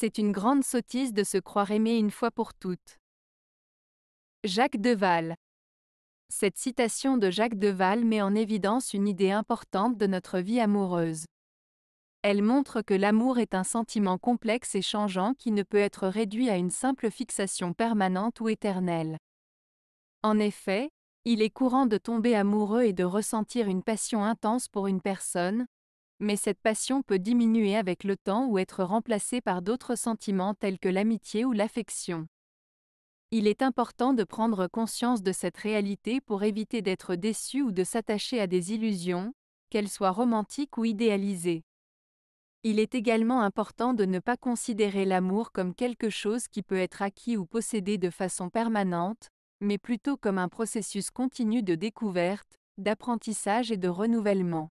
C'est une grande sottise de se croire aimé une fois pour toutes. Jacques Deval. Cette citation de Jacques Deval met en évidence une idée importante de notre vie amoureuse. Elle montre que l'amour est un sentiment complexe et changeant qui ne peut être réduit à une simple fixation permanente ou éternelle. En effet, il est courant de tomber amoureux et de ressentir une passion intense pour une personne, mais cette passion peut diminuer avec le temps ou être remplacée par d'autres sentiments tels que l'amitié ou l'affection. Il est important de prendre conscience de cette réalité pour éviter d'être déçu ou de s'attacher à des illusions, qu'elles soient romantiques ou idéalisées. Il est également important de ne pas considérer l'amour comme quelque chose qui peut être acquis ou possédé de façon permanente, mais plutôt comme un processus continu de découverte, d'apprentissage et de renouvellement.